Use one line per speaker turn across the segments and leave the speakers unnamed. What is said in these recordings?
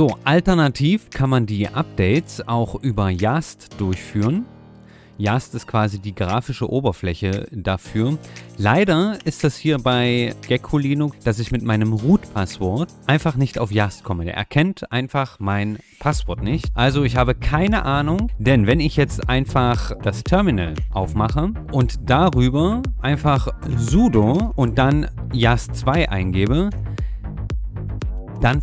So, alternativ kann man die Updates auch über Yast durchführen. Yast ist quasi die grafische Oberfläche dafür. Leider ist das hier bei Gecko Linux, dass ich mit meinem Root-Passwort einfach nicht auf Yast komme. Der erkennt einfach mein Passwort nicht. Also ich habe keine Ahnung, denn wenn ich jetzt einfach das Terminal aufmache und darüber einfach sudo und dann Yast 2 eingebe, dann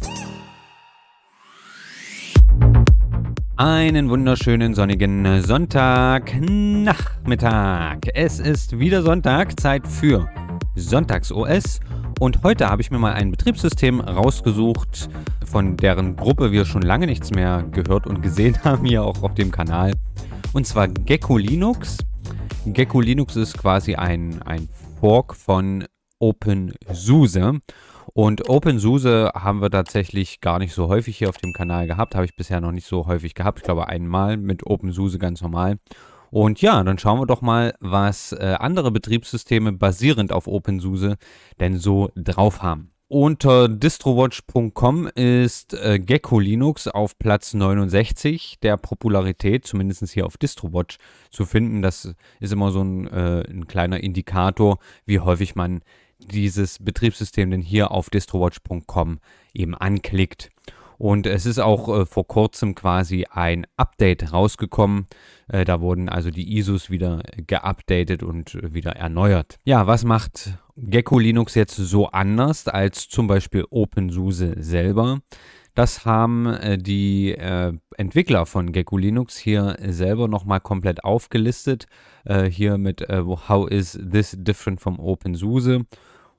einen wunderschönen sonnigen Sonntagnachmittag. Es ist wieder Sonntag, Zeit für Sonntags-OS. Und heute habe ich mir mal ein Betriebssystem rausgesucht, von deren Gruppe wir schon lange nichts mehr gehört und gesehen haben, hier auch auf dem Kanal. Und zwar Gecko Linux. Gecko Linux ist quasi ein, ein Fork von OpenSUSE. Und OpenSUSE haben wir tatsächlich gar nicht so häufig hier auf dem Kanal gehabt. Habe ich bisher noch nicht so häufig gehabt. Ich glaube einmal mit OpenSUSE ganz normal. Und ja, dann schauen wir doch mal, was äh, andere Betriebssysteme basierend auf OpenSUSE denn so drauf haben. Unter distrowatch.com ist äh, Gecko Linux auf Platz 69 der Popularität, zumindest hier auf distrowatch zu finden. Das ist immer so ein, äh, ein kleiner Indikator, wie häufig man dieses Betriebssystem denn hier auf distrowatch.com eben anklickt. Und es ist auch äh, vor kurzem quasi ein Update rausgekommen. Äh, da wurden also die ISOs wieder geupdatet und äh, wieder erneuert. Ja, was macht Gecko Linux jetzt so anders als zum Beispiel OpenSUSE selber? Das haben äh, die äh, Entwickler von Gecko Linux hier selber nochmal komplett aufgelistet. Äh, hier mit äh, How is this different from OpenSUSE?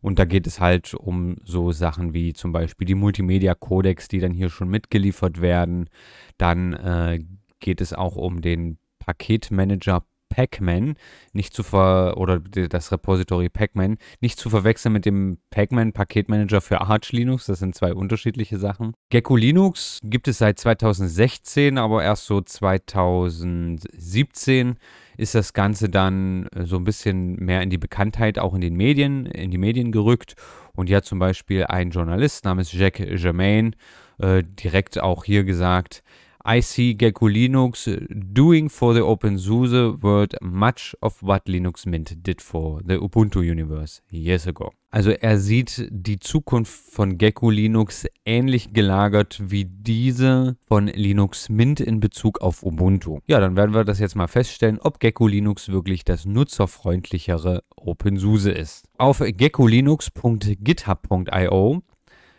Und da geht es halt um so Sachen wie zum Beispiel die Multimedia-Codecs, die dann hier schon mitgeliefert werden. Dann äh, geht es auch um den Paketmanager Pac-Man nicht zu ver oder das Repository Pac-Man nicht zu verwechseln mit dem Pac-Man Paketmanager für Arch Linux. Das sind zwei unterschiedliche Sachen. Gecko Linux gibt es seit 2016, aber erst so 2017 ist das Ganze dann so ein bisschen mehr in die Bekanntheit, auch in den Medien, in die Medien gerückt. Und ja, zum Beispiel ein Journalist namens Jack Germain äh, direkt auch hier gesagt, I see Gecko Linux doing for the OpenSUSE world much of what Linux Mint did for the Ubuntu universe years ago. Also er sieht die Zukunft von Gecko Linux ähnlich gelagert wie diese von Linux Mint in Bezug auf Ubuntu. Ja, dann werden wir das jetzt mal feststellen, ob Gecko Linux wirklich das nutzerfreundlichere OpenSUSE ist. Auf geckolinux.github.io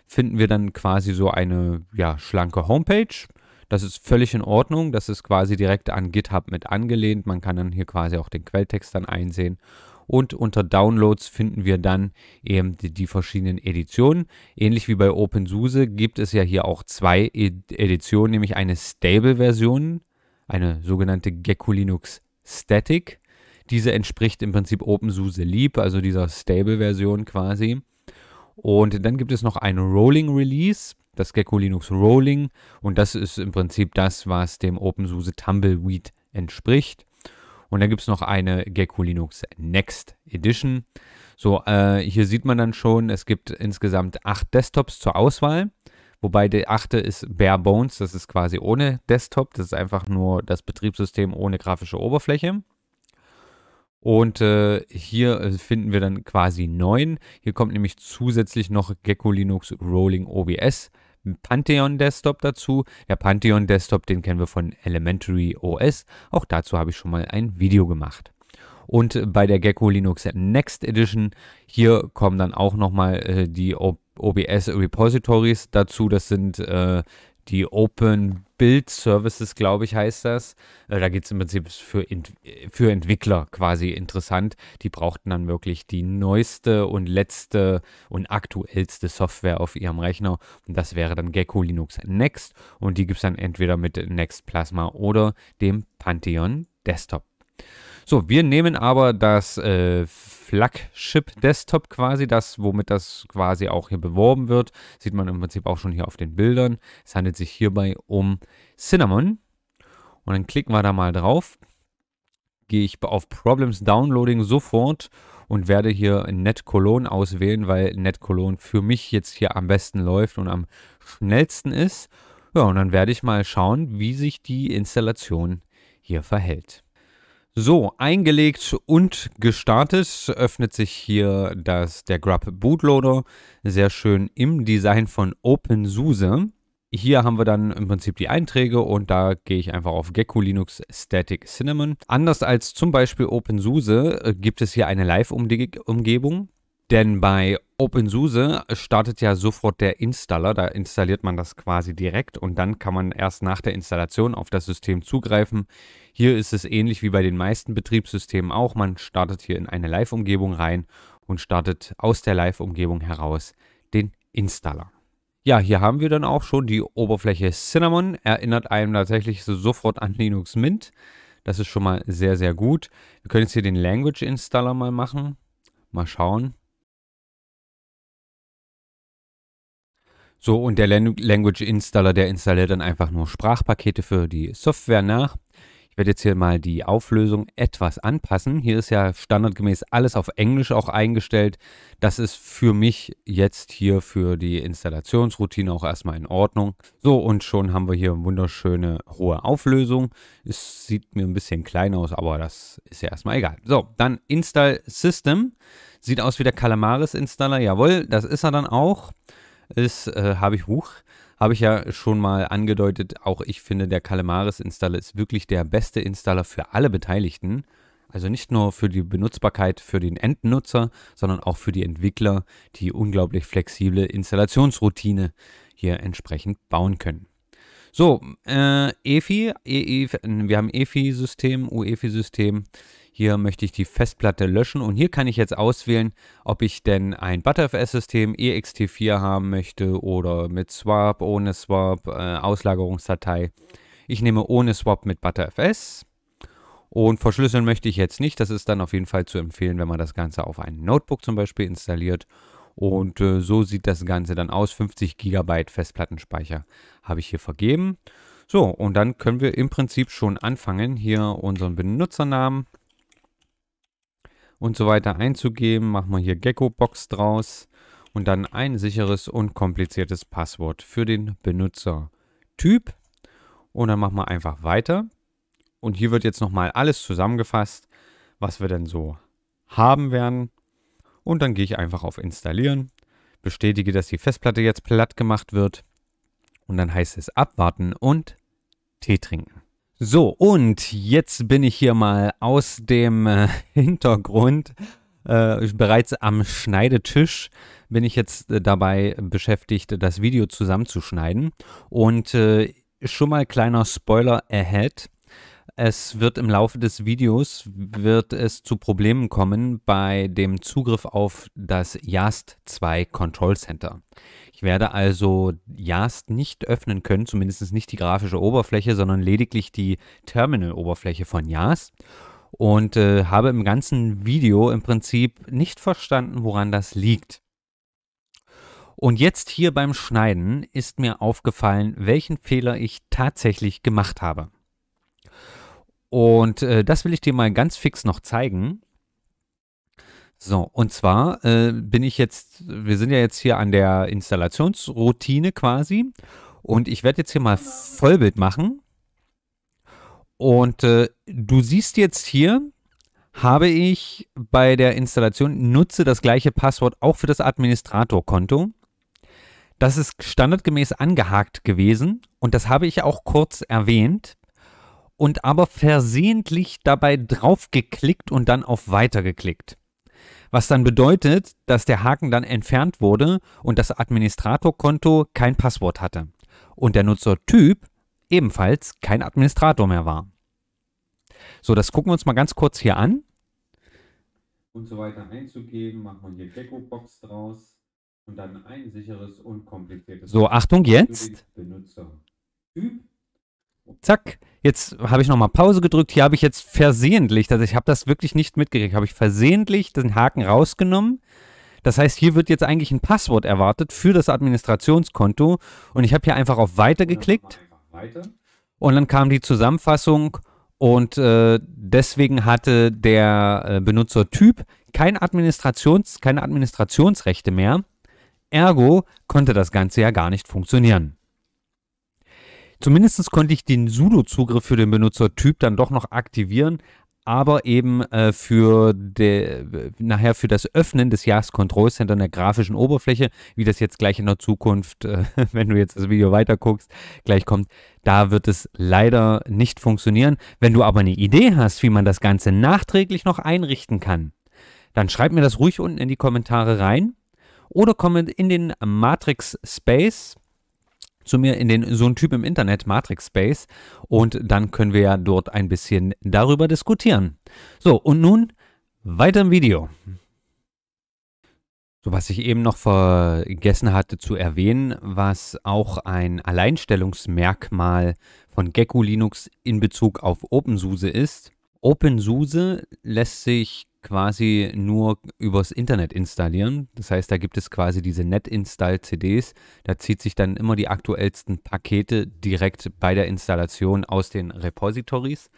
finden wir dann quasi so eine ja, schlanke Homepage das ist völlig in Ordnung. Das ist quasi direkt an GitHub mit angelehnt. Man kann dann hier quasi auch den Quelltext dann einsehen. Und unter Downloads finden wir dann eben die, die verschiedenen Editionen. Ähnlich wie bei OpenSUSE gibt es ja hier auch zwei Editionen, nämlich eine Stable-Version, eine sogenannte Gecko Linux Static. Diese entspricht im Prinzip OpenSUSE Leap, also dieser Stable-Version quasi. Und dann gibt es noch ein Rolling Release das Gecko Linux Rolling und das ist im Prinzip das, was dem OpenSUSE Tumbleweed entspricht. Und dann gibt es noch eine Gecko Linux Next Edition. So, äh, hier sieht man dann schon, es gibt insgesamt acht Desktops zur Auswahl. Wobei der achte ist Bare Bones, das ist quasi ohne Desktop, das ist einfach nur das Betriebssystem ohne grafische Oberfläche. Und äh, hier äh, finden wir dann quasi neun. Hier kommt nämlich zusätzlich noch Gecko Linux Rolling OBS Pantheon Desktop dazu. Der Pantheon Desktop, den kennen wir von Elementary OS. Auch dazu habe ich schon mal ein Video gemacht. Und bei der Gecko Linux Next Edition, hier kommen dann auch nochmal äh, die OBS Repositories dazu. Das sind äh, die Open Build Services, glaube ich, heißt das. Äh, da geht es im Prinzip für, für Entwickler quasi interessant. Die brauchten dann wirklich die neueste und letzte und aktuellste Software auf ihrem Rechner. Und das wäre dann Gecko Linux Next. Und die gibt es dann entweder mit Next Plasma oder dem Pantheon Desktop. So, wir nehmen aber das äh, Flagship Desktop quasi, das, womit das quasi auch hier beworben wird. Sieht man im Prinzip auch schon hier auf den Bildern. Es handelt sich hierbei um Cinnamon. Und dann klicken wir da mal drauf. Gehe ich auf Problems Downloading sofort und werde hier NetColon auswählen, weil NetColon für mich jetzt hier am besten läuft und am schnellsten ist. Ja, und dann werde ich mal schauen, wie sich die Installation hier verhält. So, eingelegt und gestartet öffnet sich hier das, der Grub Bootloader, sehr schön im Design von OpenSUSE. Hier haben wir dann im Prinzip die Einträge und da gehe ich einfach auf Gecko Linux Static Cinnamon. Anders als zum Beispiel OpenSUSE äh, gibt es hier eine Live-Umgebung, denn bei OpenSUSE startet ja sofort der Installer, da installiert man das quasi direkt und dann kann man erst nach der Installation auf das System zugreifen. Hier ist es ähnlich wie bei den meisten Betriebssystemen auch, man startet hier in eine Live-Umgebung rein und startet aus der Live-Umgebung heraus den Installer. Ja, hier haben wir dann auch schon die Oberfläche Cinnamon, erinnert einem tatsächlich sofort an Linux Mint. Das ist schon mal sehr, sehr gut. Wir können jetzt hier den Language Installer mal machen. Mal schauen. So, und der Language Installer, der installiert dann einfach nur Sprachpakete für die Software nach. Ich werde jetzt hier mal die Auflösung etwas anpassen. Hier ist ja standardgemäß alles auf Englisch auch eingestellt. Das ist für mich jetzt hier für die Installationsroutine auch erstmal in Ordnung. So, und schon haben wir hier eine wunderschöne hohe Auflösung. Es sieht mir ein bisschen klein aus, aber das ist ja erstmal egal. So, dann Install System. Sieht aus wie der Calamaris Installer. Jawohl, das ist er dann auch ist, äh, habe ich, huch, habe ich ja schon mal angedeutet, auch ich finde, der Calamaris-Installer ist wirklich der beste Installer für alle Beteiligten. Also nicht nur für die Benutzbarkeit für den Endnutzer, sondern auch für die Entwickler, die unglaublich flexible Installationsroutine hier entsprechend bauen können. So, äh, EFI, EEF, wir haben EFI-System, UEFI-System, hier möchte ich die Festplatte löschen und hier kann ich jetzt auswählen, ob ich denn ein ButterFS-System ext4 haben möchte oder mit Swap, ohne Swap, äh, Auslagerungsdatei. Ich nehme ohne Swap mit ButterFS. Und verschlüsseln möchte ich jetzt nicht. Das ist dann auf jeden Fall zu empfehlen, wenn man das Ganze auf ein Notebook zum Beispiel installiert. Und äh, so sieht das Ganze dann aus. 50 GB Festplattenspeicher habe ich hier vergeben. So, und dann können wir im Prinzip schon anfangen. Hier unseren Benutzernamen und so weiter einzugeben, machen wir hier Gecko-Box draus und dann ein sicheres und kompliziertes Passwort für den Benutzertyp. Und dann machen wir einfach weiter. Und hier wird jetzt nochmal alles zusammengefasst, was wir denn so haben werden. Und dann gehe ich einfach auf Installieren, bestätige, dass die Festplatte jetzt platt gemacht wird. Und dann heißt es abwarten und Tee trinken. So, und jetzt bin ich hier mal aus dem äh, Hintergrund äh, bereits am Schneidetisch bin ich jetzt äh, dabei beschäftigt, das Video zusammenzuschneiden. Und äh, schon mal kleiner Spoiler ahead. Es wird im Laufe des Videos wird es zu Problemen kommen bei dem Zugriff auf das YAST 2 Control Center. Ich werde also YAST nicht öffnen können, zumindest nicht die grafische Oberfläche, sondern lediglich die Terminal-Oberfläche von YAST und äh, habe im ganzen Video im Prinzip nicht verstanden, woran das liegt. Und jetzt hier beim Schneiden ist mir aufgefallen, welchen Fehler ich tatsächlich gemacht habe. Und äh, das will ich dir mal ganz fix noch zeigen. So, und zwar äh, bin ich jetzt, wir sind ja jetzt hier an der Installationsroutine quasi. Und ich werde jetzt hier mal Vollbild machen. Und äh, du siehst jetzt hier, habe ich bei der Installation, nutze das gleiche Passwort auch für das Administratorkonto. Das ist standardgemäß angehakt gewesen und das habe ich auch kurz erwähnt und aber versehentlich dabei drauf geklickt und dann auf Weiter geklickt. Was dann bedeutet, dass der Haken dann entfernt wurde und das Administratorkonto kein Passwort hatte und der Nutzertyp ebenfalls kein Administrator mehr war. So, das gucken wir uns mal ganz kurz hier an. Und so weiter einzugeben, macht man hier Gecko-Box draus und dann ein sicheres und kompliziertes. So, Achtung jetzt. Benutzertyp zack, jetzt habe ich nochmal Pause gedrückt. Hier habe ich jetzt versehentlich, also ich habe das wirklich nicht mitgekriegt, habe ich versehentlich den Haken rausgenommen. Das heißt, hier wird jetzt eigentlich ein Passwort erwartet für das Administrationskonto und ich habe hier einfach auf Weiter geklickt und dann kam die Zusammenfassung und äh, deswegen hatte der äh, Benutzertyp kein Administrations, keine Administrationsrechte mehr. Ergo konnte das Ganze ja gar nicht funktionieren. Zumindest konnte ich den Sudo-Zugriff für den Benutzertyp dann doch noch aktivieren, aber eben äh, für de, nachher für das Öffnen des Jahres Control Center in der grafischen Oberfläche, wie das jetzt gleich in der Zukunft, äh, wenn du jetzt das Video weiter guckst, gleich kommt, da wird es leider nicht funktionieren. Wenn du aber eine Idee hast, wie man das Ganze nachträglich noch einrichten kann, dann schreib mir das ruhig unten in die Kommentare rein oder komm in den Matrix Space zu mir in den So ein Typ im Internet Matrix Space und dann können wir ja dort ein bisschen darüber diskutieren. So, und nun weiter im Video. So, was ich eben noch vergessen hatte zu erwähnen, was auch ein Alleinstellungsmerkmal von Gecko Linux in Bezug auf OpenSUSE ist. OpenSUSE lässt sich quasi nur übers Internet installieren. Das heißt, da gibt es quasi diese Netinstall-CDs. Da zieht sich dann immer die aktuellsten Pakete direkt bei der Installation aus den Repositories.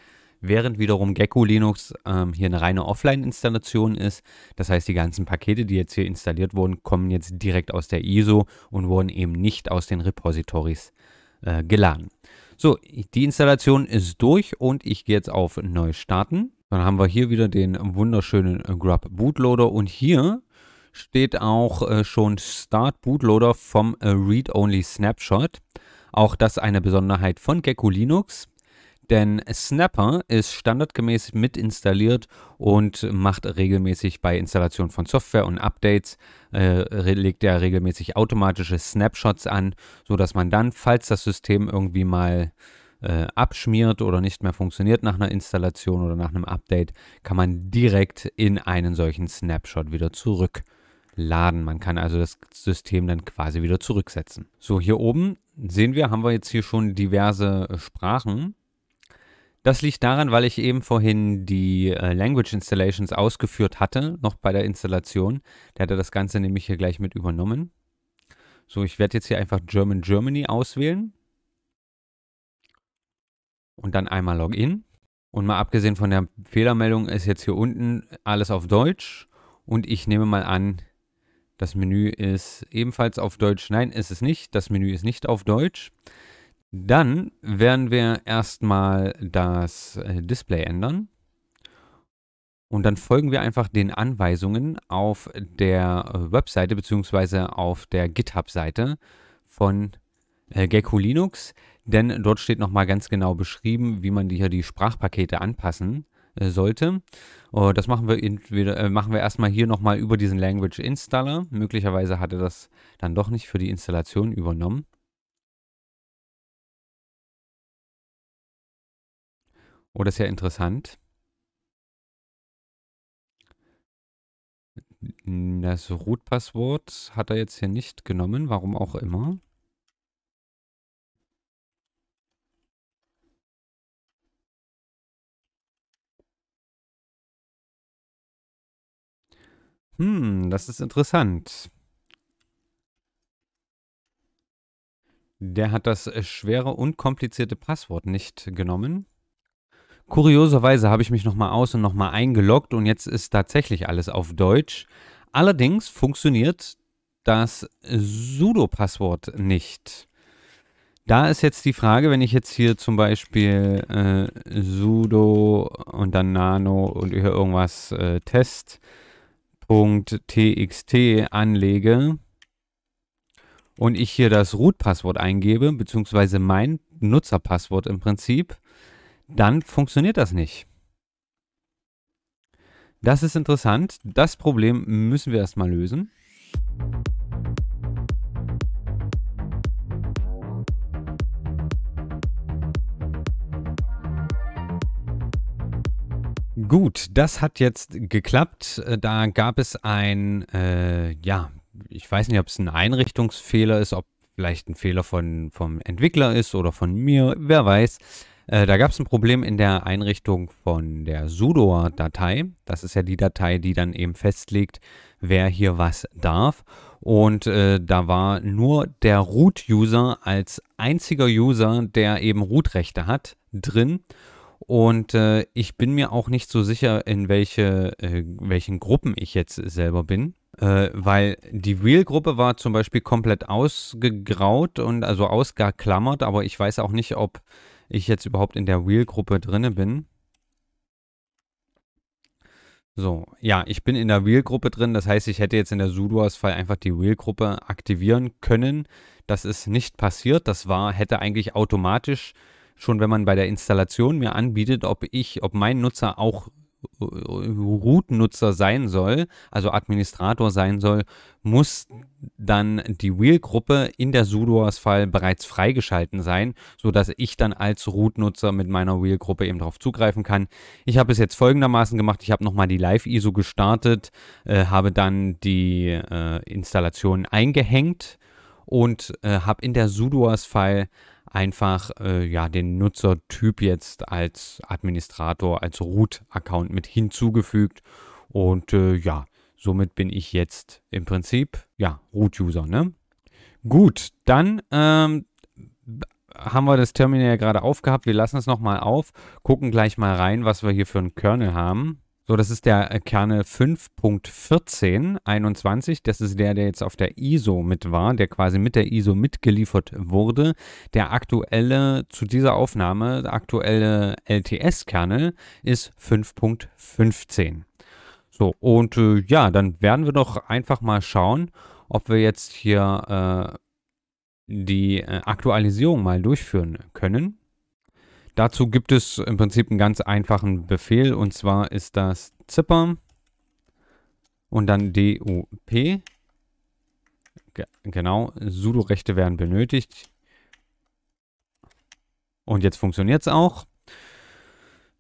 Während wiederum Gecko Linux ähm, hier eine reine Offline-Installation ist. Das heißt, die ganzen Pakete, die jetzt hier installiert wurden, kommen jetzt direkt aus der ISO und wurden eben nicht aus den Repositories äh, geladen. So, die Installation ist durch und ich gehe jetzt auf Neu starten. Dann haben wir hier wieder den wunderschönen äh, Grub Bootloader und hier steht auch äh, schon Start Bootloader vom äh, Read-Only Snapshot. Auch das eine Besonderheit von Gecko Linux, denn Snapper ist standardgemäß mit installiert und macht regelmäßig bei Installation von Software und Updates, äh, legt er regelmäßig automatische Snapshots an, sodass man dann, falls das System irgendwie mal äh, abschmiert oder nicht mehr funktioniert nach einer Installation oder nach einem Update, kann man direkt in einen solchen Snapshot wieder zurückladen. Man kann also das System dann quasi wieder zurücksetzen. So, hier oben sehen wir, haben wir jetzt hier schon diverse Sprachen. Das liegt daran, weil ich eben vorhin die äh, Language Installations ausgeführt hatte, noch bei der Installation. Der hatte das Ganze nämlich hier gleich mit übernommen. So, ich werde jetzt hier einfach German Germany auswählen und dann einmal Login. Und mal abgesehen von der Fehlermeldung ist jetzt hier unten alles auf Deutsch. Und ich nehme mal an, das Menü ist ebenfalls auf Deutsch. Nein, ist es nicht. Das Menü ist nicht auf Deutsch. Dann werden wir erstmal das äh, Display ändern. Und dann folgen wir einfach den Anweisungen auf der äh, Webseite bzw. auf der GitHub-Seite von äh, Gecko Linux denn dort steht nochmal ganz genau beschrieben, wie man hier die Sprachpakete anpassen äh, sollte. Oh, das machen wir entweder äh, machen wir erstmal hier nochmal über diesen Language Installer. Möglicherweise hat er das dann doch nicht für die Installation übernommen. Oh, das ist ja interessant. Das Root-Passwort hat er jetzt hier nicht genommen, warum auch immer. Hm, das ist interessant. Der hat das äh, schwere und komplizierte Passwort nicht genommen. Kurioserweise habe ich mich nochmal aus und nochmal eingeloggt und jetzt ist tatsächlich alles auf Deutsch. Allerdings funktioniert das Sudo-Passwort nicht. Da ist jetzt die Frage, wenn ich jetzt hier zum Beispiel äh, sudo und dann nano und hier irgendwas äh, test, .txt anlege und ich hier das Root-Passwort eingebe, beziehungsweise mein Nutzerpasswort im Prinzip, dann funktioniert das nicht. Das ist interessant. Das Problem müssen wir erstmal lösen. Gut, das hat jetzt geklappt. Äh, da gab es ein, äh, ja, ich weiß nicht, ob es ein Einrichtungsfehler ist, ob vielleicht ein Fehler von, vom Entwickler ist oder von mir, wer weiß. Äh, da gab es ein Problem in der Einrichtung von der Sudoer-Datei. Das ist ja die Datei, die dann eben festlegt, wer hier was darf. Und äh, da war nur der Root-User als einziger User, der eben Root-Rechte hat, drin. Und äh, ich bin mir auch nicht so sicher, in welche, äh, welchen Gruppen ich jetzt selber bin. Äh, weil die Real-Gruppe war zum Beispiel komplett ausgegraut und also ausgeklammert, aber ich weiß auch nicht, ob ich jetzt überhaupt in der Real-Gruppe drinne bin. So, ja, ich bin in der Real-Gruppe drin, das heißt, ich hätte jetzt in der Sudoers-Fall einfach die Real-Gruppe aktivieren können. Das ist nicht passiert, das war, hätte eigentlich automatisch äh, schon wenn man bei der Installation mir anbietet, ob ich, ob mein Nutzer auch äh, Root-Nutzer sein soll, also Administrator sein soll, muss dann die Wheel-Gruppe in der sudoers file bereits freigeschalten sein, sodass ich dann als Root-Nutzer mit meiner Wheel-Gruppe eben darauf zugreifen kann. Ich habe es jetzt folgendermaßen gemacht, ich habe nochmal die Live-ISO gestartet, äh, habe dann die äh, Installation eingehängt und äh, habe in der Sudoers-File einfach äh, ja, den Nutzertyp jetzt als Administrator, als Root-Account mit hinzugefügt. Und äh, ja, somit bin ich jetzt im Prinzip ja, Root-User. Ne? Gut, dann ähm, haben wir das Terminal ja gerade aufgehabt. Wir lassen es nochmal auf, gucken gleich mal rein, was wir hier für einen Kernel haben. So, das ist der äh, Kernel 5.1421. Das ist der, der jetzt auf der ISO mit war, der quasi mit der ISO mitgeliefert wurde. Der aktuelle, zu dieser Aufnahme, der aktuelle LTS-Kernel ist 5.15. So, und äh, ja, dann werden wir doch einfach mal schauen, ob wir jetzt hier äh, die äh, Aktualisierung mal durchführen können. Dazu gibt es im Prinzip einen ganz einfachen Befehl und zwar ist das zipper und dann dup. genau, sudo-Rechte werden benötigt. Und jetzt funktioniert es auch.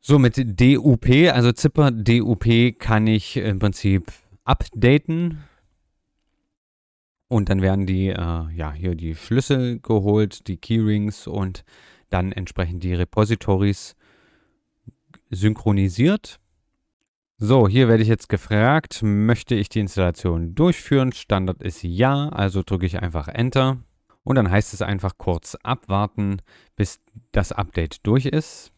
So, mit dup, also zipper dup kann ich im Prinzip updaten. Und dann werden die, äh, ja, hier die Schlüssel geholt, die Keyrings und dann entsprechend die Repositories synchronisiert. So, hier werde ich jetzt gefragt, möchte ich die Installation durchführen? Standard ist ja, also drücke ich einfach Enter. Und dann heißt es einfach kurz abwarten, bis das Update durch ist.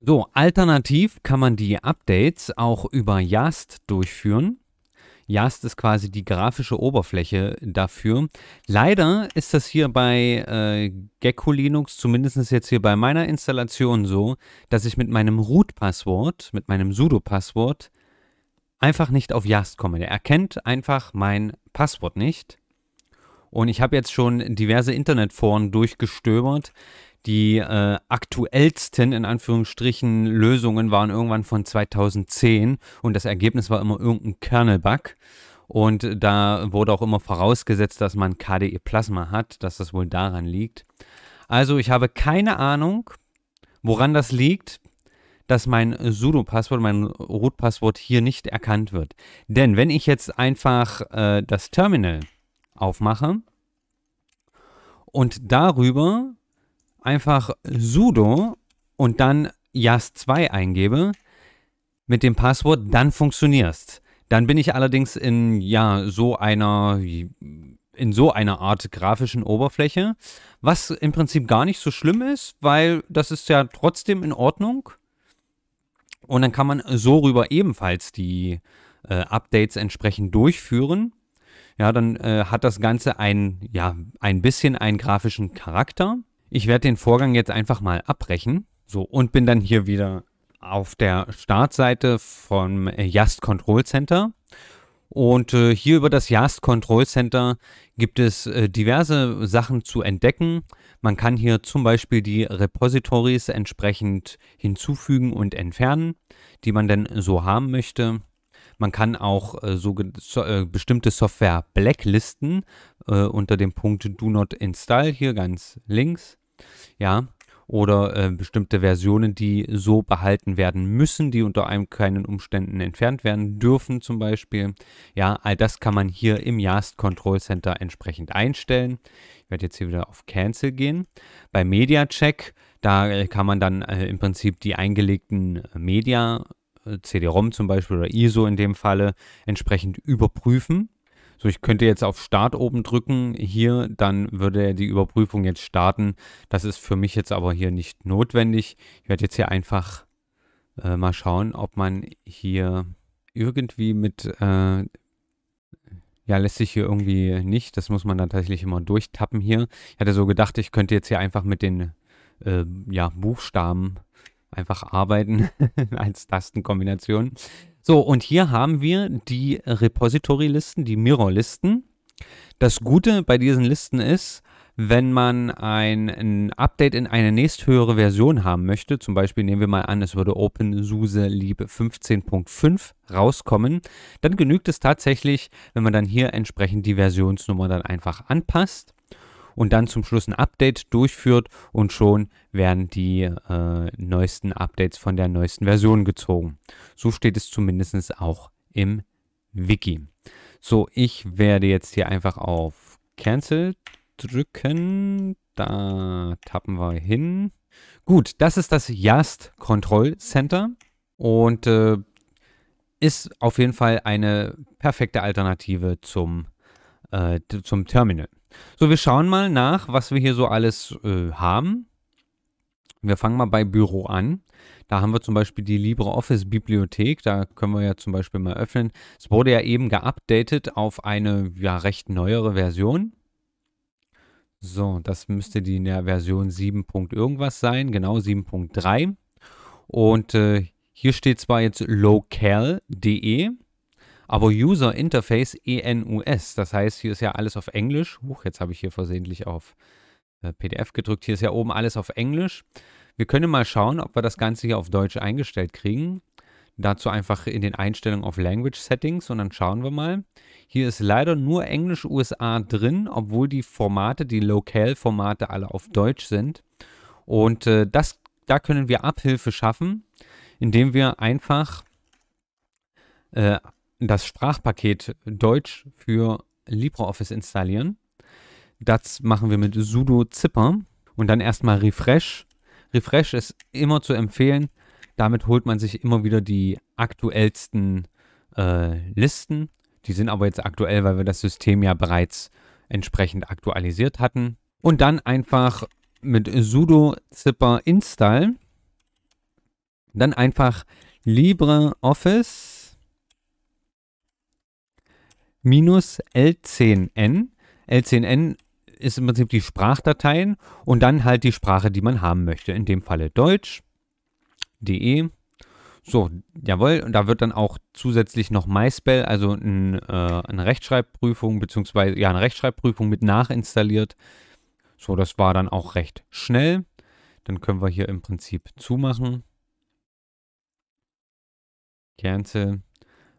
So, alternativ kann man die Updates auch über Yast durchführen. Yast ist quasi die grafische Oberfläche dafür. Leider ist das hier bei äh, Gecko Linux, zumindest jetzt hier bei meiner Installation so, dass ich mit meinem Root-Passwort, mit meinem Sudo-Passwort, einfach nicht auf Yast komme. Der erkennt einfach mein Passwort nicht. Und ich habe jetzt schon diverse Internetforen durchgestöbert. Die äh, aktuellsten, in Anführungsstrichen, Lösungen waren irgendwann von 2010 und das Ergebnis war immer irgendein Kernel-Bug. Und da wurde auch immer vorausgesetzt, dass man KDE Plasma hat, dass das wohl daran liegt. Also ich habe keine Ahnung, woran das liegt, dass mein Sudo-Passwort, mein Root-Passwort hier nicht erkannt wird. Denn wenn ich jetzt einfach äh, das Terminal aufmache und darüber einfach sudo und dann jas2 eingebe mit dem Passwort, dann funktionierst. Dann bin ich allerdings in ja so einer in so einer Art grafischen Oberfläche, was im Prinzip gar nicht so schlimm ist, weil das ist ja trotzdem in Ordnung. Und dann kann man so rüber ebenfalls die äh, Updates entsprechend durchführen. Ja, dann äh, hat das Ganze ein, ja, ein bisschen einen grafischen Charakter. Ich werde den Vorgang jetzt einfach mal abbrechen. So, und bin dann hier wieder auf der Startseite vom Yast äh, Control Center. Und äh, hier über das Yast Control Center gibt es äh, diverse Sachen zu entdecken. Man kann hier zum Beispiel die Repositories entsprechend hinzufügen und entfernen, die man denn so haben möchte. Man kann auch äh, so, so äh, bestimmte Software blacklisten äh, unter dem Punkt Do Not Install hier ganz links. Ja, oder äh, bestimmte Versionen, die so behalten werden müssen, die unter einem keinen Umständen entfernt werden dürfen zum Beispiel. Ja, all das kann man hier im Yast Control Center entsprechend einstellen. Ich werde jetzt hier wieder auf Cancel gehen. Bei Media Check, da äh, kann man dann äh, im Prinzip die eingelegten äh, Media äh, CD-ROM zum Beispiel oder ISO in dem Falle entsprechend überprüfen. So, ich könnte jetzt auf Start oben drücken. Hier, dann würde die Überprüfung jetzt starten. Das ist für mich jetzt aber hier nicht notwendig. Ich werde jetzt hier einfach äh, mal schauen, ob man hier irgendwie mit, äh, ja, lässt sich hier irgendwie nicht. Das muss man dann tatsächlich immer durchtappen hier. Ich hatte so gedacht, ich könnte jetzt hier einfach mit den äh, ja, Buchstaben einfach arbeiten als Tastenkombination. So, und hier haben wir die Repository-Listen, die Mirror-Listen. Das Gute bei diesen Listen ist, wenn man ein, ein, Update in eine nächsthöhere Version haben möchte, zum Beispiel nehmen wir mal an, es würde OpenSUSE Liebe 15.5 rauskommen, dann genügt es tatsächlich, wenn man dann hier entsprechend die Versionsnummer dann einfach anpasst und dann zum Schluss ein Update durchführt und schon werden die äh, neuesten Updates von der neuesten Version gezogen. So steht es zumindest auch im Wiki. So, ich werde jetzt hier einfach auf Cancel drücken. Da tappen wir hin. Gut, das ist das Yast Control Center und äh, ist auf jeden Fall eine perfekte Alternative zum, äh, zum Terminal. So, wir schauen mal nach, was wir hier so alles äh, haben. Wir fangen mal bei Büro an. Da haben wir zum Beispiel die LibreOffice-Bibliothek. Da können wir ja zum Beispiel mal öffnen. Es wurde ja eben geupdatet auf eine ja recht neuere Version. So, das müsste die in der Version 7. irgendwas sein, genau 7.3. Und äh, hier steht zwar jetzt locale.de, aber User Interface ENUS. Das heißt, hier ist ja alles auf Englisch. Huch, jetzt habe ich hier versehentlich auf äh, PDF gedrückt. Hier ist ja oben alles auf Englisch. Wir können mal schauen, ob wir das Ganze hier auf Deutsch eingestellt kriegen. Dazu einfach in den Einstellungen auf Language Settings und dann schauen wir mal. Hier ist leider nur Englisch USA drin, obwohl die Formate, die Locale-Formate alle auf Deutsch sind. Und äh, das, da können wir Abhilfe schaffen, indem wir einfach äh, das Sprachpaket Deutsch für LibreOffice installieren. Das machen wir mit sudo zipper und dann erstmal refresh. Refresh ist immer zu empfehlen. Damit holt man sich immer wieder die aktuellsten äh, Listen. Die sind aber jetzt aktuell, weil wir das System ja bereits entsprechend aktualisiert hatten. Und dann einfach mit sudo zipper install. Dann einfach LibreOffice minus L10N. L10N ist im Prinzip die Sprachdateien und dann halt die Sprache, die man haben möchte. In dem Falle Deutsch.de. So, jawohl, und da wird dann auch zusätzlich noch MySpell, also ein, äh, eine Rechtschreibprüfung, beziehungsweise ja, eine Rechtschreibprüfung mit nachinstalliert. So, das war dann auch recht schnell. Dann können wir hier im Prinzip zumachen. Cancel.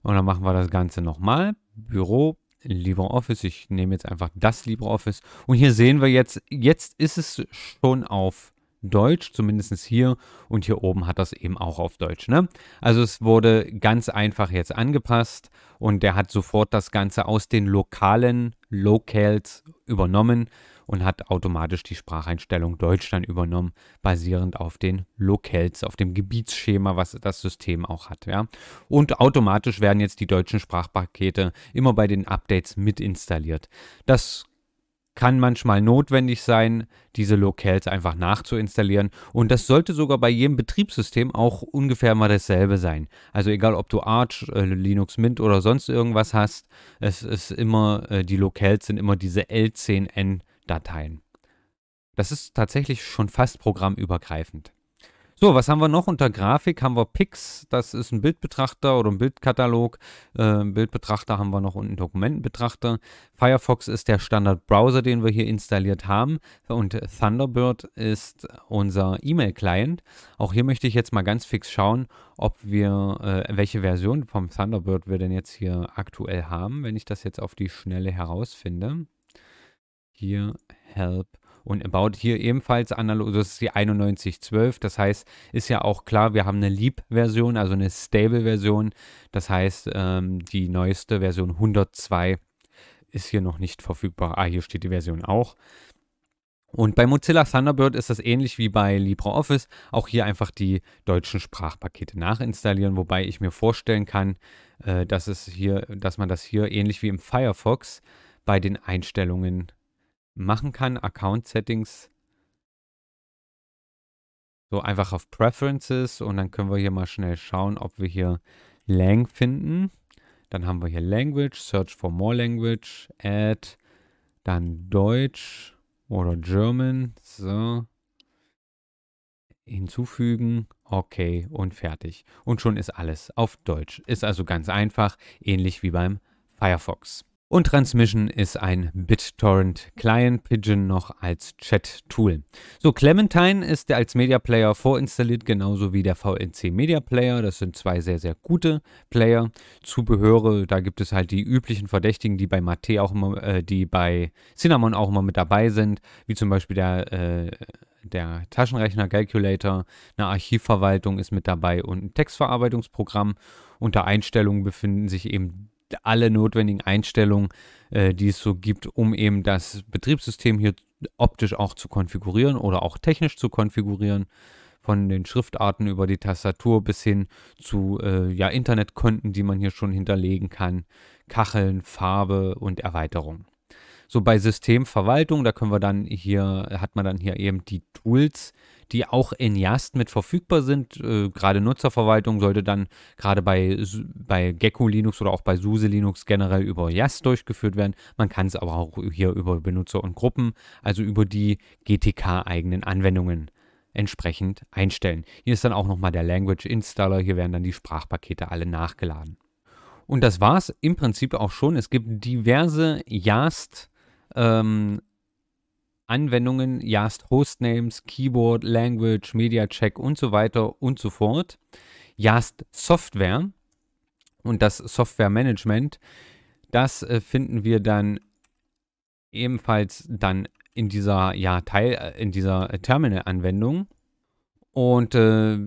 Und dann machen wir das Ganze nochmal. Büro, LibreOffice. Ich nehme jetzt einfach das LibreOffice. Und hier sehen wir jetzt, jetzt ist es schon auf Deutsch, zumindest hier. Und hier oben hat das eben auch auf Deutsch. Ne? Also es wurde ganz einfach jetzt angepasst und der hat sofort das Ganze aus den lokalen Locals übernommen und hat automatisch die Spracheinstellung Deutschland übernommen, basierend auf den Locales, auf dem Gebietsschema, was das System auch hat. Ja? Und automatisch werden jetzt die deutschen Sprachpakete immer bei den Updates mit installiert. Das kann manchmal notwendig sein, diese Locales einfach nachzuinstallieren. Und das sollte sogar bei jedem Betriebssystem auch ungefähr mal dasselbe sein. Also egal, ob du Arch, äh, Linux Mint oder sonst irgendwas hast, es ist immer, äh, die Locales sind immer diese L10N Dateien. Das ist tatsächlich schon fast programmübergreifend. So, was haben wir noch? Unter Grafik haben wir Pix, das ist ein Bildbetrachter oder ein Bildkatalog. Äh, Bildbetrachter haben wir noch und einen Dokumentenbetrachter. Firefox ist der Standardbrowser, den wir hier installiert haben. Und Thunderbird ist unser E-Mail-Client. Auch hier möchte ich jetzt mal ganz fix schauen, ob wir, äh, welche Version vom Thunderbird wir denn jetzt hier aktuell haben, wenn ich das jetzt auf die Schnelle herausfinde hier help und About hier ebenfalls analog, also das ist die 9112, das heißt, ist ja auch klar, wir haben eine Leap-Version, also eine Stable-Version, das heißt, ähm, die neueste Version 102 ist hier noch nicht verfügbar. Ah, hier steht die Version auch. Und bei Mozilla Thunderbird ist das ähnlich wie bei LibreOffice, auch hier einfach die deutschen Sprachpakete nachinstallieren, wobei ich mir vorstellen kann, äh, dass, es hier, dass man das hier ähnlich wie im Firefox bei den Einstellungen machen kann, Account-Settings. So einfach auf Preferences und dann können wir hier mal schnell schauen, ob wir hier Lang finden. Dann haben wir hier Language, Search for More Language, Add, dann Deutsch oder German. So. Hinzufügen. Okay und fertig. Und schon ist alles auf Deutsch. Ist also ganz einfach, ähnlich wie beim Firefox. Und Transmission ist ein BitTorrent Client Pigeon noch als Chat-Tool. So, Clementine ist als Media Player vorinstalliert, genauso wie der VNC Media Player. Das sind zwei sehr, sehr gute Player. Zubehöre, da gibt es halt die üblichen Verdächtigen, die bei Mate auch immer, äh, die bei Cinnamon auch immer mit dabei sind, wie zum Beispiel der äh, der Taschenrechner Calculator, eine Archivverwaltung ist mit dabei und ein Textverarbeitungsprogramm. Unter Einstellungen befinden sich eben alle notwendigen Einstellungen, äh, die es so gibt, um eben das Betriebssystem hier optisch auch zu konfigurieren oder auch technisch zu konfigurieren. Von den Schriftarten über die Tastatur bis hin zu äh, ja, Internetkonten, die man hier schon hinterlegen kann, Kacheln, Farbe und Erweiterung. So bei Systemverwaltung, da können wir dann hier, hat man dann hier eben die Tools, die auch in Yast mit verfügbar sind. Äh, gerade Nutzerverwaltung sollte dann gerade bei, bei Gecko Linux oder auch bei SUSE Linux generell über Yast durchgeführt werden. Man kann es aber auch hier über Benutzer und Gruppen, also über die GTK-eigenen Anwendungen entsprechend einstellen. Hier ist dann auch nochmal der Language Installer, hier werden dann die Sprachpakete alle nachgeladen. Und das war es im Prinzip auch schon. Es gibt diverse Yast- ähm, Anwendungen, Jast Hostnames, Keyboard, Language, Media Check und so weiter und so fort. Jast Software und das Software Management, das äh, finden wir dann ebenfalls dann in dieser ja Teil äh, in dieser äh, Terminal Anwendung und äh,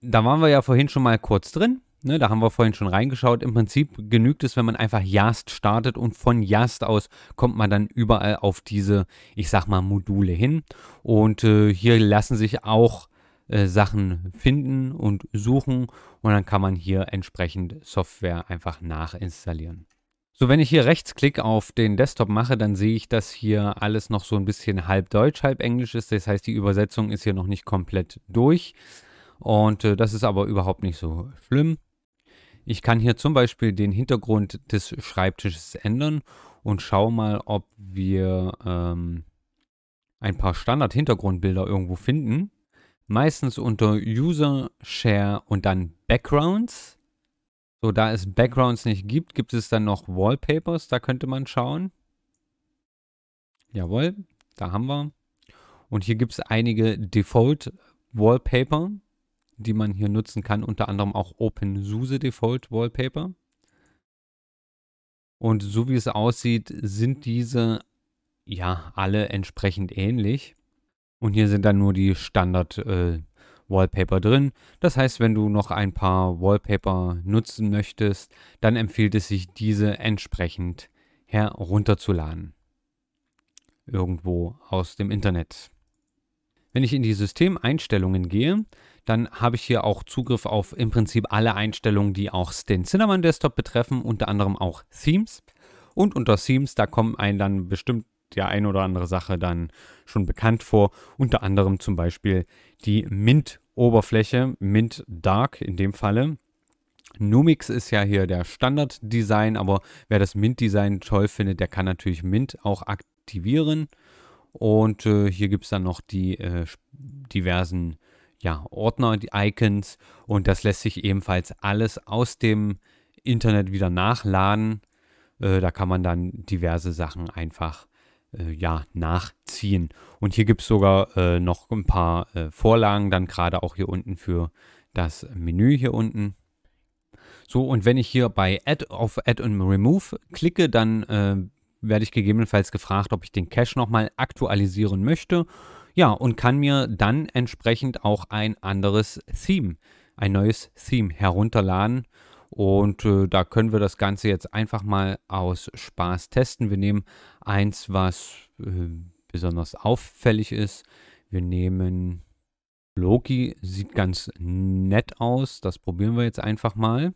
da waren wir ja vorhin schon mal kurz drin. Ne, da haben wir vorhin schon reingeschaut. Im Prinzip genügt es, wenn man einfach Yast startet und von Yast aus kommt man dann überall auf diese, ich sag mal, Module hin. Und äh, hier lassen sich auch äh, Sachen finden und suchen und dann kann man hier entsprechend Software einfach nachinstallieren. So, wenn ich hier Rechtsklick auf den Desktop mache, dann sehe ich, dass hier alles noch so ein bisschen halb Deutsch, halb Englisch ist. Das heißt, die Übersetzung ist hier noch nicht komplett durch. Und äh, das ist aber überhaupt nicht so schlimm. Ich kann hier zum Beispiel den Hintergrund des Schreibtisches ändern und schaue mal, ob wir ähm, ein paar Standard-Hintergrundbilder irgendwo finden. Meistens unter User, Share und dann Backgrounds. So, da es Backgrounds nicht gibt, gibt es dann noch Wallpapers. Da könnte man schauen. Jawohl, da haben wir. Und hier gibt es einige Default-Wallpaper die man hier nutzen kann, unter anderem auch OpenSUSE Default Wallpaper. Und so wie es aussieht, sind diese ja alle entsprechend ähnlich. Und hier sind dann nur die Standard äh, Wallpaper drin. Das heißt, wenn du noch ein paar Wallpaper nutzen möchtest, dann empfiehlt es sich, diese entsprechend herunterzuladen. Irgendwo aus dem Internet. Wenn ich in die Systemeinstellungen gehe, dann habe ich hier auch Zugriff auf im Prinzip alle Einstellungen, die auch den Cinnamon Desktop betreffen, unter anderem auch Themes. Und unter Themes, da kommen einen dann bestimmt der ein oder andere Sache dann schon bekannt vor. Unter anderem zum Beispiel die Mint-Oberfläche, Mint Dark in dem Falle. Numix ist ja hier der Standard-Design, aber wer das Mint-Design toll findet, der kann natürlich Mint auch aktivieren. Und äh, hier gibt es dann noch die äh, diversen ja, Ordner die Icons und das lässt sich ebenfalls alles aus dem Internet wieder nachladen. Äh, da kann man dann diverse Sachen einfach äh, ja, nachziehen. Und hier gibt es sogar äh, noch ein paar äh, Vorlagen, dann gerade auch hier unten für das Menü hier unten. So, und wenn ich hier bei Add auf Add und Remove klicke, dann äh, werde ich gegebenenfalls gefragt, ob ich den Cache nochmal aktualisieren möchte. Ja, und kann mir dann entsprechend auch ein anderes Theme, ein neues Theme herunterladen. Und äh, da können wir das Ganze jetzt einfach mal aus Spaß testen. Wir nehmen eins, was äh, besonders auffällig ist. Wir nehmen Loki, sieht ganz nett aus. Das probieren wir jetzt einfach mal.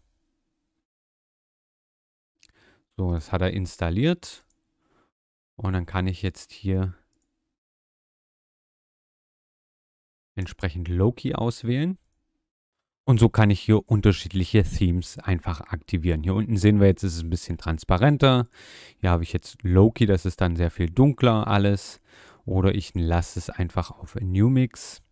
So, das hat er installiert. Und dann kann ich jetzt hier entsprechend Loki auswählen. Und so kann ich hier unterschiedliche Themes einfach aktivieren. Hier unten sehen wir jetzt, ist es ein bisschen transparenter. Hier habe ich jetzt Loki, das ist dann sehr viel dunkler alles. Oder ich lasse es einfach auf New Mix.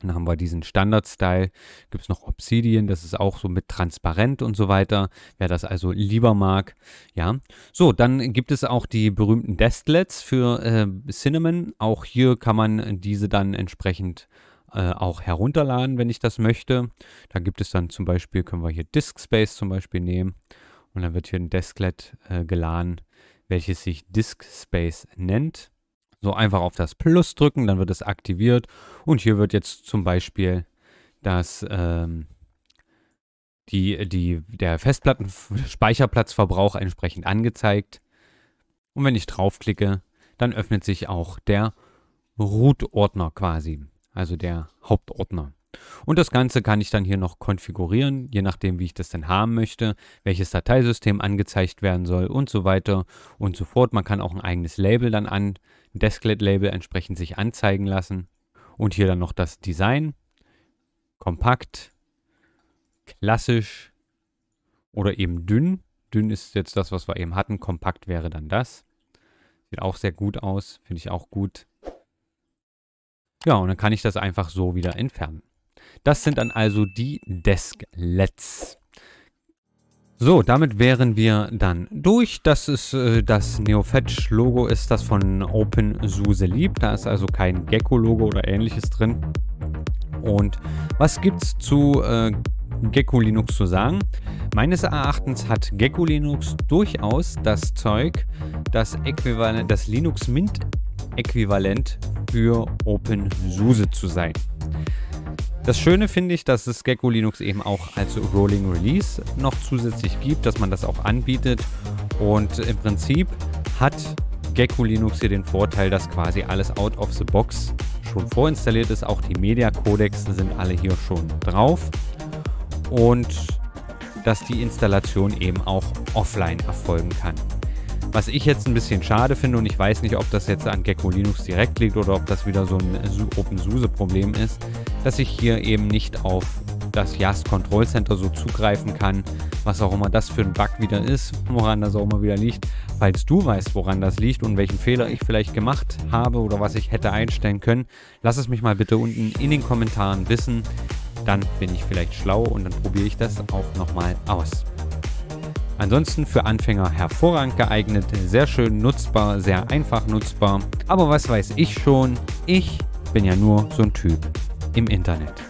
Dann haben wir diesen Standard-Style. Gibt es noch Obsidian, das ist auch so mit transparent und so weiter. Wer das also lieber mag, ja. So, dann gibt es auch die berühmten Destlets für äh, Cinnamon. Auch hier kann man diese dann entsprechend äh, auch herunterladen, wenn ich das möchte. Da gibt es dann zum Beispiel, können wir hier Disk Space zum Beispiel nehmen. Und dann wird hier ein Desklet äh, geladen, welches sich Disk Space nennt. So einfach auf das Plus drücken, dann wird es aktiviert. Und hier wird jetzt zum Beispiel das, ähm, die, die, der Festplattenspeicherplatzverbrauch entsprechend angezeigt. Und wenn ich draufklicke, dann öffnet sich auch der Root-Ordner quasi, also der Hauptordner. Und das Ganze kann ich dann hier noch konfigurieren, je nachdem, wie ich das denn haben möchte, welches Dateisystem angezeigt werden soll und so weiter und so fort. Man kann auch ein eigenes Label dann an, Desklet-Label entsprechend sich anzeigen lassen. Und hier dann noch das Design. Kompakt, klassisch oder eben dünn. Dünn ist jetzt das, was wir eben hatten. Kompakt wäre dann das. Sieht auch sehr gut aus. Finde ich auch gut. Ja, und dann kann ich das einfach so wieder entfernen. Das sind dann also die Desklets. So, damit wären wir dann durch. Das ist äh, das Neofetch-Logo, ist das von OpenSUSE liebt. Da ist also kein Gecko-Logo oder ähnliches drin. Und was gibt's zu äh, Gecko Linux zu sagen. Meines Erachtens hat Gecko Linux durchaus das Zeug, das Äquivalent, das Linux Mint Äquivalent für OpenSUSE zu sein. Das Schöne finde ich, dass es Gecko Linux eben auch als Rolling Release noch zusätzlich gibt, dass man das auch anbietet. Und im Prinzip hat Gecko Linux hier den Vorteil, dass quasi alles out of the box schon vorinstalliert ist. Auch die Media Codex sind alle hier schon drauf. Und dass die Installation eben auch offline erfolgen kann. Was ich jetzt ein bisschen schade finde und ich weiß nicht, ob das jetzt an Gecko Linux direkt liegt oder ob das wieder so ein OpenSUSE-Problem ist, dass ich hier eben nicht auf das JAS Control Center so zugreifen kann, was auch immer das für ein Bug wieder ist, woran das auch immer wieder liegt. Falls du weißt, woran das liegt und welchen Fehler ich vielleicht gemacht habe oder was ich hätte einstellen können, lass es mich mal bitte unten in den Kommentaren wissen. Dann bin ich vielleicht schlau und dann probiere ich das auch nochmal aus. Ansonsten für Anfänger hervorragend geeignet, sehr schön nutzbar, sehr einfach nutzbar. Aber was weiß ich schon? Ich bin ja nur so ein Typ im Internet.